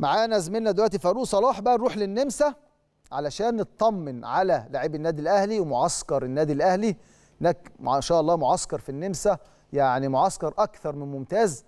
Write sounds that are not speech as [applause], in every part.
معانا زميلنا دلوقتي فاروق صلاح بقى نروح للنمسا علشان نطمن على لاعبي النادي الاهلي ومعسكر النادي الاهلي هناك ما شاء الله معسكر في النمسا يعني معسكر اكثر من ممتاز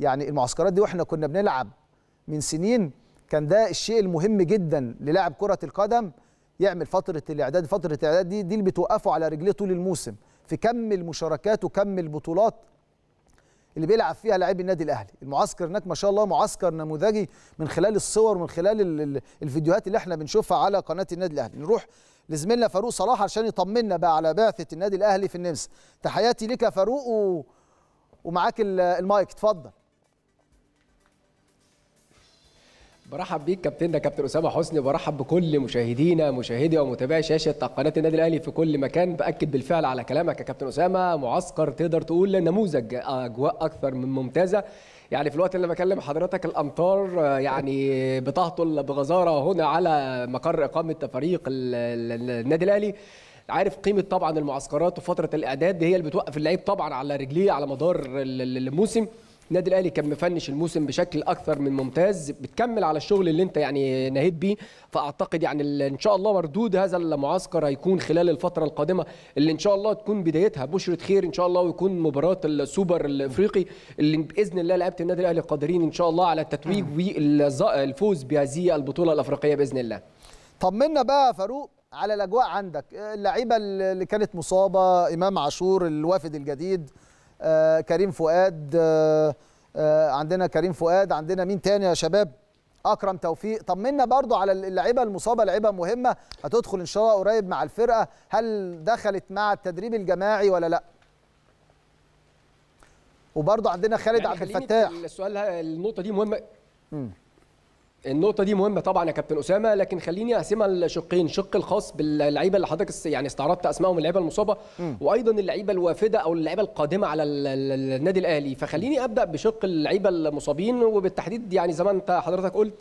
يعني المعسكرات دي واحنا كنا بنلعب من سنين كان ده الشيء المهم جدا للاعب كره القدم يعمل فتره الاعداد فتره الاعداد دي دي اللي بتوقفه على رجليه طول الموسم في كم المشاركات وكم البطولات اللي بيلعب فيها لاعبي النادي الاهلي المعسكر هناك ما شاء الله معسكر نموذجي من خلال الصور ومن خلال الفيديوهات اللي احنا بنشوفها على قناه النادي الاهلي نروح لزميلنا فاروق صلاح عشان يطمنا بقى على بعثه النادي الاهلي في النمسا تحياتي لك يا فاروق و... ومعاك المايك اتفضل برحب بيك كابتننا كابتن اسامه حسني برحب بكل مشاهدينا مشاهدي ومتابعي شاشه قناه النادي الاهلي في كل مكان باكد بالفعل على كلامك يا كابتن اسامه معسكر تقدر تقول نموذج اجواء اكثر من ممتازه يعني في الوقت اللي بكلم حضرتك الامطار يعني بتهطل بغزاره هنا على مقر اقامه فريق النادي الاهلي عارف قيمه طبعا المعسكرات وفتره الاعداد هي اللي بتوقف اللعيب طبعا على رجليه على مدار الموسم النادي الاهلي كان مفنش الموسم بشكل اكثر من ممتاز بتكمل على الشغل اللي انت يعني نهيت بيه فاعتقد يعني ان شاء الله مردود هذا المعسكر هيكون خلال الفتره القادمه اللي ان شاء الله تكون بدايتها بشره خير ان شاء الله ويكون مباراه السوبر الافريقي اللي باذن الله لعيبه النادي الاهلي قادرين ان شاء الله على التتويج والفوز بهذه البطوله الافريقيه باذن الله طمنا بقى فاروق على الاجواء عندك اللعيبه اللي كانت مصابه امام عاشور الوافد الجديد آه، كريم فؤاد آه، آه، عندنا كريم فؤاد عندنا مين تاني يا شباب اكرم توفيق طمنا برضو على اللعيبه المصابه لعيبه مهمه هتدخل ان شاء الله قريب مع الفرقه هل دخلت مع التدريب الجماعي ولا لا وبرضو عندنا خالد يعني عبد الفتاح السؤال النقطه دي مهمه النقطه دي مهمه طبعا يا كابتن اسامه لكن خليني اقسمها لشقين شق الخاص باللعيبه اللي حضرتك يعني استعرضت اسمائهم اللعيبه المصابه وايضا اللعيبه الوافده او اللعيبه القادمه على النادي الاهلي فخليني ابدا بشق اللعيبه المصابين وبالتحديد يعني زي ما انت حضرتك قلت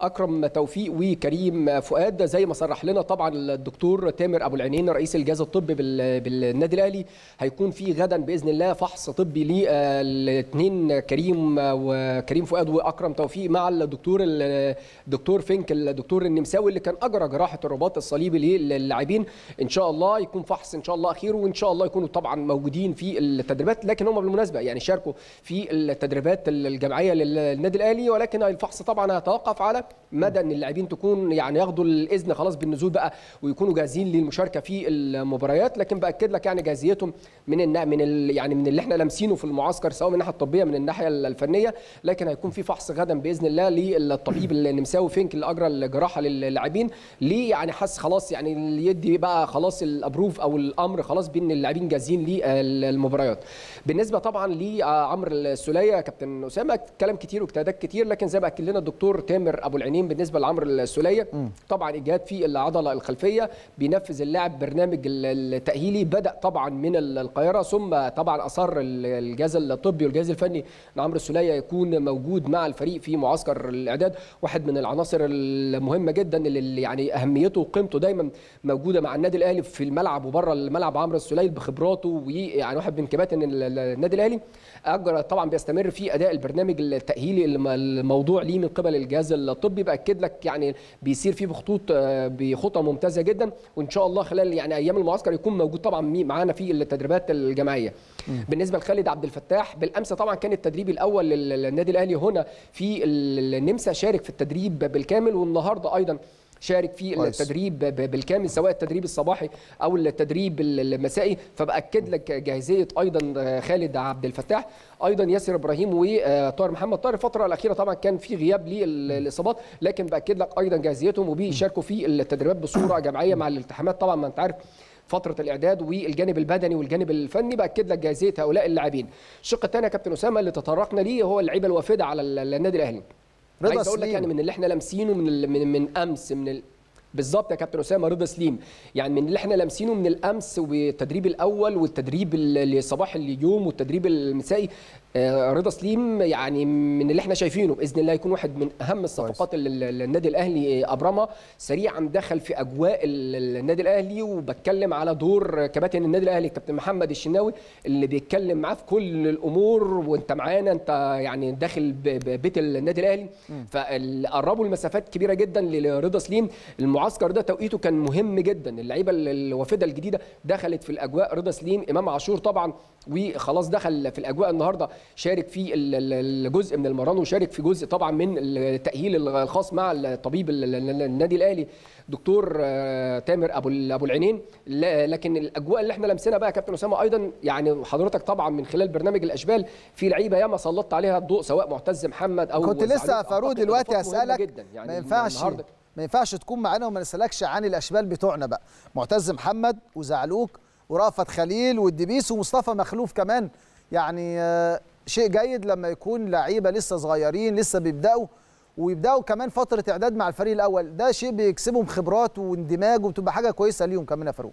اكرم توفيق وكريم فؤاد زي ما صرح لنا طبعا الدكتور تامر ابو العينين رئيس الجهاز الطبي بالنادي الاهلي هيكون في غدا باذن الله فحص طبي للاثنين كريم وكريم فؤاد واكرم توفيق مع الدكتور الدكتور فينك الدكتور النمساوي اللي كان اجرى جراحه الرباط الصليبي للاعبين ان شاء الله يكون فحص ان شاء الله خير وان شاء الله يكونوا طبعا موجودين في التدريبات لكن هم بالمناسبه يعني شاركوا في التدريبات الجمعيه للنادي الاهلي ولكن الفحص طبعا هيتوقف على الوقت مدى ان اللاعبين تكون يعني ياخدوا الاذن خلاص بالنزول بقى ويكونوا جاهزين للمشاركه في المباريات لكن باكد لك يعني جاهزيتهم من النا من ال يعني من اللي احنا لامسينه في المعسكر سواء من الناحيه الطبيه من الناحيه الفنيه لكن هيكون في فحص غدا باذن الله للطبيب النمساوي فينك اللي اجرى الجراحه للاعبين ليه يعني حس خلاص يعني يدي بقى خلاص الابروف او الامر خلاص بان اللاعبين جاهزين للمباريات بالنسبه طبعا لعمر السوليه كابتن اسامه كلام كتير واجتهادات كتير لكن زي ما اكد لنا الدكتور تامر ابو ابو العينين بالنسبه لعمرو السوليه طبعا اجهاد في العضله الخلفيه بينفذ اللاعب برنامج التاهيلي بدا طبعا من القاهره ثم طبعا اصر الجهاز الطبي والجهاز الفني ان عمرو السوليه يكون موجود مع الفريق في معسكر الاعداد واحد من العناصر المهمه جدا اللي يعني اهميته وقيمته دايما موجوده مع النادي الاهلي في الملعب وبره الملعب عمرو السوليه بخبراته ويعني واحد من كباتن النادي الاهلي اجرى طبعا بيستمر في اداء البرنامج التاهيلي الموضوع ليه من قبل الجهاز الطبي الطبي باكد لك يعني بيسير فيه بخطوط آه، بخطه ممتازه جدا وان شاء الله خلال يعني ايام المعسكر يكون موجود طبعا معانا في التدريبات الجماعيه بالنسبه لخالد عبد الفتاح بالامس طبعا كان التدريب الاول للنادي الاهلي هنا في النمسا شارك في التدريب بالكامل والنهارده ايضا شارك في التدريب بالكامل سواء التدريب الصباحي او التدريب المسائي فباكد لك جاهزيه ايضا آه، خالد عبد الفتاح ايضا ياسر ابراهيم وطاهر آه، محمد طاهر الفتره الاخيره طبعا كان في غياب للاصابات لكن باكد لك ايضا جاهزيتهم وبيشاركوا في التدريبات بصوره جماعيه مع الالتحامات طبعا ما انت عارف فتره الاعداد والجانب البدني والجانب الفني باكد لك جاهزيه هؤلاء اللاعبين الشق الثاني يا كابتن اسامه اللي تطرقنا ليه هو اللعيبه الوافده على النادي الاهلي رضا عايز اقول لك يعني من اللي احنا لامسينه من ال... من, من امس من ال... بالظبط يا كابتن اسامه رضا سليم يعني من اللي احنا لامسينه من الامس والتدريب الاول والتدريب صباح اليوم والتدريب المسائي آه، رضا سليم يعني من اللي احنا شايفينه باذن الله يكون واحد من اهم الصفقات اللي النادي الاهلي آه، ابرمها سريعا دخل في اجواء النادي الاهلي وبتكلم على دور كباتن النادي الاهلي كابتن محمد الشناوي اللي بيتكلم معاه في كل الامور وانت معانا انت يعني داخل بيت النادي الاهلي فقربوا المسافات كبيره جدا لرضا سليم المعسكر ده توقيته كان مهم جدا اللعيبه الوافده الجديده دخلت في الاجواء رضا سليم امام عاشور طبعا وخلاص دخل في الاجواء النهارده شارك في الجزء من المران وشارك في جزء طبعا من التاهيل الخاص مع الطبيب النادي الاهلي دكتور آه، تامر ابو ابو العينين لكن الاجواء اللي احنا لمسنا بقى كابتن اسامه ايضا يعني حضرتك طبعا من خلال برنامج الاشبال في لعيبه ياما سلطت عليها الضوء سواء معتز محمد او كنت لسه فاروق دلوقتي اسالك يعني ما ينفعش ما ينفعش تكون معانا وما نسالكش عن الاشبال بتوعنا بقى معتز محمد وزعلوك ورأفت خليل والدبيس ومصطفى مخلوف كمان يعني آه، شيء جيد لما يكون لعيبه لسه صغيرين لسه بيبداوا ويبداوا كمان فتره اعداد مع الفريق الاول ده شيء بيكسبهم خبرات واندماج وبتبقى حاجه كويسه ليهم كمان يا فاروق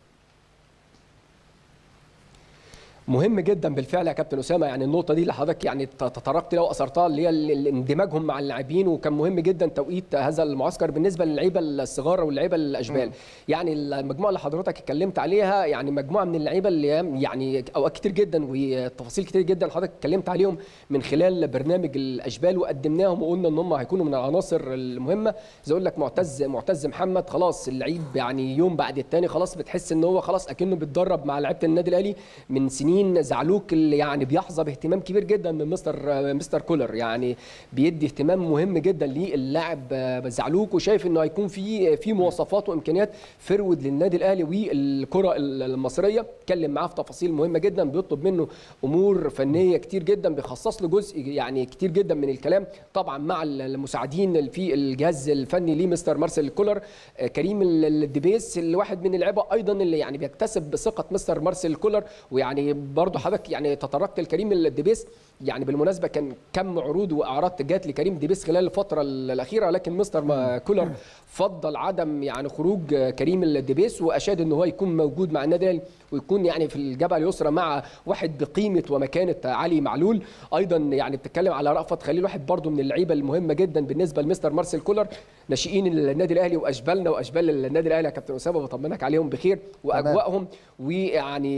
مهم جدا بالفعل يا كابتن اسامه يعني النقطه دي اللي حضرتك يعني تطرقت لها واثرتها اللي هي اندماجهم مع اللاعبين وكان مهم جدا توقيت هذا المعسكر بالنسبه للعيبه الصغار واللعيبه الاشبال م. يعني المجموعه اللي حضرتك اتكلمت عليها يعني مجموعه من اللعيبه اللي يعني اوقات كتير جدا وتفاصيل كتير جدا حضرتك اتكلمت عليهم من خلال برنامج الاشبال وقدمناهم وقلنا ان هم هيكونوا من العناصر المهمه زي اقول لك معتز معتز محمد خلاص اللعيب يعني يوم بعد الثاني خلاص بتحس ان هو خلاص اكنه بيتدرب مع لعيبه النادي الاهلي من سنين سنين زعلوك اللي يعني بيحظى باهتمام كبير جدا من مستر مستر كولر يعني بيدي اهتمام مهم جدا للاعب آه، زعلوك وشايف انه هيكون في في مواصفات وامكانيات فرود للنادي الاهلي والكره المصريه اتكلم معاه في تفاصيل مهمه جدا بيطلب منه امور فنيه كتير جدا بيخصص له جزء يعني كتير جدا من الكلام طبعا مع المساعدين في الجهاز الفني لمستر مارسيل كولر آه، كريم الدبيس الواحد من اللعيبه ايضا اللي يعني بيكتسب ثقه مستر مارسيل كولر ويعني برضو حضرتك يعني تطرقت لكريم الدبيس يعني بالمناسبه كان كم عروض واعراض جات لكريم ديبيس خلال الفتره الاخيره لكن مستر كولر فضل عدم يعني خروج كريم ديبيس واشاد ان هو يكون موجود مع النادي الاهلي ويكون يعني في الجبهه اليسرى مع واحد بقيمه ومكانه علي معلول ايضا يعني بتتكلم على رأفت خليل واحد برضو من اللعيبه المهمه جدا بالنسبه لمستر مارسيل كولر ناشئين النادي الاهلي واشبالنا واشبال النادي الاهلي يا كابتن اسامه بطمنك عليهم بخير واجواءهم ويعني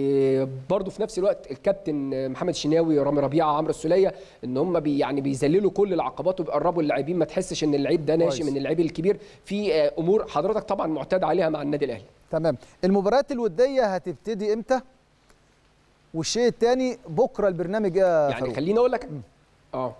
برضو في نفس الوقت الكابتن محمد شناوي رامي ربيعه عمرو السوليه ان هم بي يعني بيذللوا كل العقبات وبيقربوا اللاعبين ما تحسش ان اللعيب ده ناشئ من اللعيب الكبير في آه، امور حضرتك طبعا معتاد عليها مع النادي الاهلي تمام المباريات الوديه هتبتدي امتى والشيء الثاني بكره البرنامج يعني خليني اقول لك اه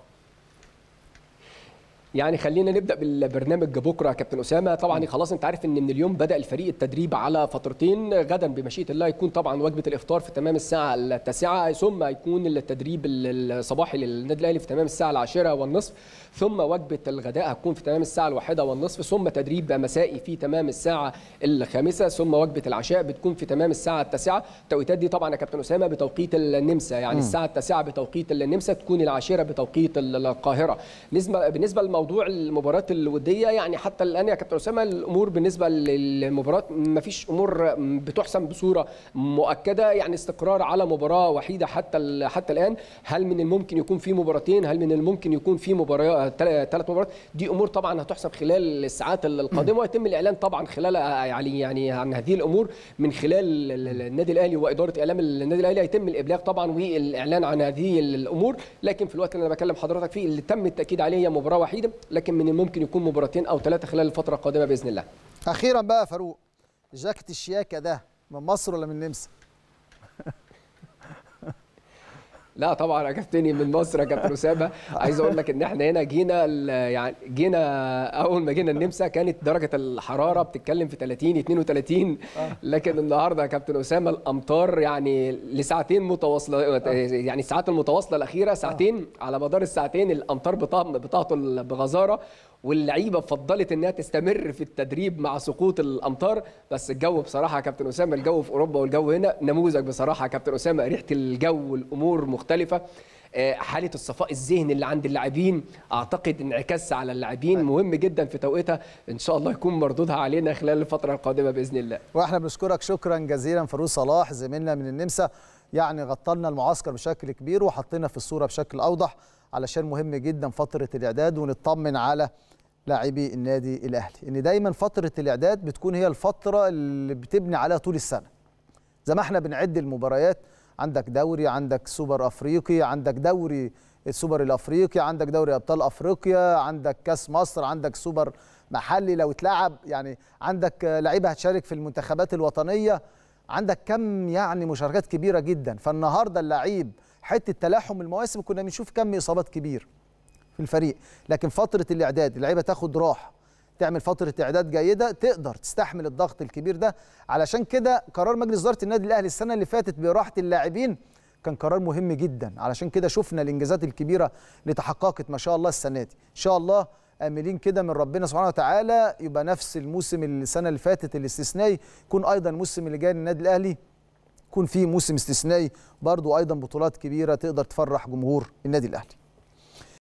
يعني خلينا نبدا بالبرنامج بكره يا كابتن اسامه طبعا خلاص انت عارف ان من اليوم بدا الفريق التدريب على فترتين غدا بمشيئه الله يكون طبعا وجبه الافطار في تمام الساعه التاسعه ثم يكون التدريب الصباحي للنادي الاهلي في تمام الساعه العاشره والنصف ثم وجبه الغداء هتكون في تمام الساعه الواحده والنصف ثم تدريب مسائي في تمام الساعه الخامسه ثم وجبه العشاء بتكون في تمام الساعه التاسعه التوقيتات دي طبعا يا كابتن اسامه بتوقيت النمسا يعني م. الساعه التاسعه بتوقيت النمسا تكون العاشره بتوقيت القاهره بالنسبه بالنسبه موضوع المباراه الوديه يعني حتى الان يا كابتن اسامه الامور بالنسبه للمباراه ما فيش امور بتحسم بصوره مؤكده يعني استقرار على مباراه وحيده حتى حتى الان هل من الممكن يكون في مباراتين هل من الممكن يكون في مباراه ثلاث مباريات دي امور طبعا هتحسم خلال الساعات القادمه ويتم الاعلان طبعا خلال يعني يعني عن هذه الامور من خلال النادي الاهلي واداره اعلام النادي الاهلي هيتم الابلاغ طبعا والاعلان عن هذه الامور لكن في الوقت اللي انا بكلم حضرتك فيه اللي تم التاكيد عليه هي مباراه وحيده لكن من الممكن يكون مباراتين او ثلاثه خلال الفتره القادمه باذن الله اخيرا بقى فاروق جاكت الشياكه ده من مصر ولا من النمسا [laughs] لا طبعا عجبتني من مصر يا كابتن اسامه عايز اقول لك ان احنا هنا جينا يعني جينا اول ما جينا النمسا كانت درجه الحراره بتتكلم في 30 32 آه. لكن النهارده يا كابتن اسامه الامطار يعني لساعتين متواصله يعني الساعات المتواصله الاخيره ساعتين آه. على مدار الساعتين الامطار بتعطل بغزاره واللعيبه فضلت انها تستمر في التدريب مع سقوط الامطار بس الجو بصراحه يا كابتن اسامه الجو في اوروبا والجو هنا نموذج بصراحه يا كابتن اسامه ريحه الجو والامور مختلفه آه، حاله الصفاء الذهني اللي عند اللاعبين اعتقد انعكاس على اللاعبين أيوة. مهم جدا في توقيتها ان شاء الله يكون مردودها علينا خلال الفتره القادمه باذن الله واحنا بنشكرك شكرا جزيلا فاروق صلاح زميلنا من النمسا يعني غطلنا المعسكر بشكل كبير وحطينا في الصوره بشكل اوضح علشان مهم جدا فتره الاعداد ونطمن على لاعبي النادي الاهلي ان دايما فتره الاعداد بتكون هي الفتره اللي بتبني عليها طول السنه زي ما احنا بنعد المباريات عندك دوري عندك سوبر افريقي عندك دوري السوبر الافريقي عندك دوري ابطال افريقيا عندك كاس مصر عندك سوبر محلي لو اتلعب يعني عندك لعيبه هتشارك في المنتخبات الوطنيه عندك كم يعني مشاركات كبيره جدا فالنهارده اللعيب حته تلاحم المواسم كنا بنشوف كم اصابات كبير في الفريق لكن فتره الاعداد اللعيبه تاخد راحه تعمل فتره اعداد جيده تقدر تستحمل الضغط الكبير ده علشان كده قرار مجلس اداره النادي الاهلي السنه اللي فاتت براحه اللاعبين كان قرار مهم جدا علشان كده شفنا الانجازات الكبيره اللي تحققت ما شاء الله السنه دي ان شاء الله املين كده من ربنا سبحانه وتعالى يبقى نفس الموسم السنه اللي فاتت الاستثنائي يكون ايضا الموسم اللي جاي للنادي الاهلي يكون فيه موسم استثنائي برضو ايضا بطولات كبيره تقدر تفرح جمهور النادي الاهلي